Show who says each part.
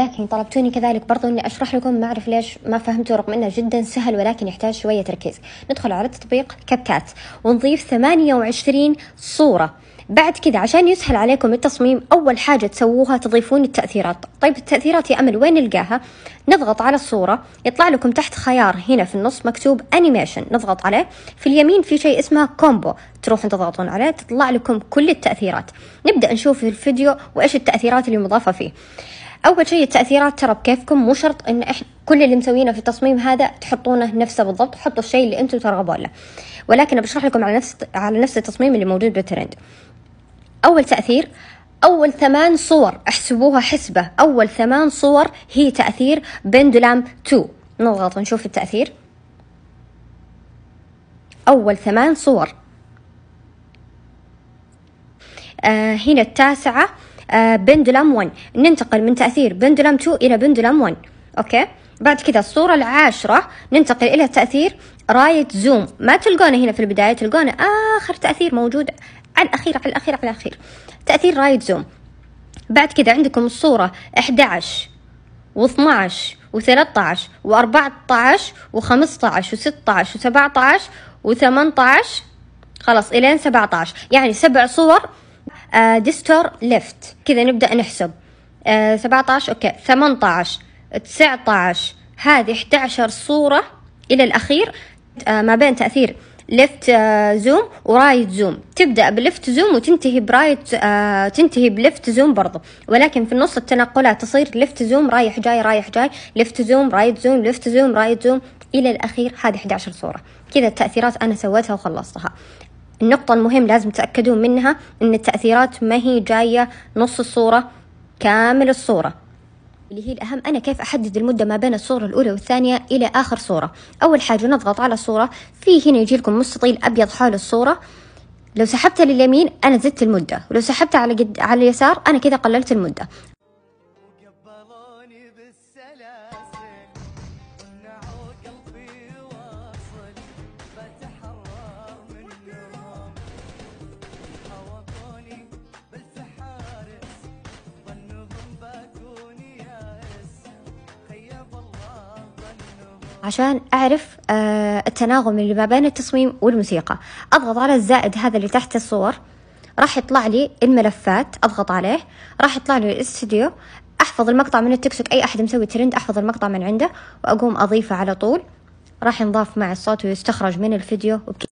Speaker 1: لكن طلبتوني كذلك برضو اني اشرح لكم ما اعرف ليش ما فهمتوا رغم انه جدا سهل ولكن يحتاج شويه تركيز ندخل على تطبيق كبكات ونضيف 28 صوره بعد كذا عشان يسهل عليكم التصميم أول حاجة تسووها تضيفون التأثيرات طيب التأثيرات يا أمل وين نلقاها نضغط على الصورة يطلع لكم تحت خيار هنا في النص مكتوب أنيميشن نضغط عليه في اليمين في شيء اسمه كومبو تروحون تضغطون عليه تطلع لكم كل التأثيرات نبدأ نشوف الفيديو وإيش التأثيرات اللي مضافة فيه اول شيء التاثيرات ترى بكيفكم مو شرط ان احنا كل اللي مسوينه في التصميم هذا تحطونه نفسه بالضبط حطوا الشيء اللي انتم ترغبون له ولكن بشرح لكم على نفس على نفس التصميم اللي موجود بالترند اول تاثير أول ثمان صور احسبوها حسبة أول ثمان صور هي تأثير بندلام 2 نضغط ونشوف التأثير أول ثمان صور آه هنا التاسعة آه، بندلم 1 ننتقل من تأثير بندلم 2 إلى بندلم 1 أوكي بعد كذا الصورة العاشرة ننتقل إلى تأثير رايت زوم ما تلقونه هنا في البداية تلقونه آخر تأثير موجود على الأخير على الأخير على الأخير تأثير رايت زوم بعد كذا عندكم الصورة 11 و12 و13 و14 و15 و16 و17 و18 خلاص إلين 17 يعني سبع صور آه، ديستور ليفت كذا نبدأ نحسب آه، سبعة عشر أوكي ثمانية عشر تسعة عشر هذه 11 صورة إلى الأخير آه، ما بين تأثير ليفت زوم ورايت زوم تبدا بليفت زوم وتنتهي برايت تنتهي بليفت زوم برضه ولكن في النص التنقلات تصير ليفت زوم رايح جاي رايح جاي ليفت زوم رايت زوم ليفت زوم رايت زوم الى الاخير هذه 11 صوره كذا التاثيرات انا سويتها وخلصتها النقطة المهم لازم تتأكدون منها إن التأثيرات ما هي جاية نص الصورة كامل الصورة اللي هي الأهم أنا كيف أحدد المدة ما بين الصورة الأولى والثانية إلى آخر صورة أول حاجة نضغط على الصورة في هنا يجي لكم مستطيل أبيض حول الصورة لو سحبتها لليمين أنا زدت المدة ولو سحبتها على قد على اليسار أنا كذا قللت المدة عشان أعرف آه، التناغم اللي ما بين التصميم والموسيقى أضغط على الزائد هذا اللي تحت الصور راح يطلع لي الملفات أضغط عليه راح يطلع لي الاستوديو أحفظ المقطع من التيك توك أي أحد مسوي ترند أحفظ المقطع من عنده وأقوم أضيفه على طول راح ينضاف مع الصوت ويستخرج من الفيديو وبكده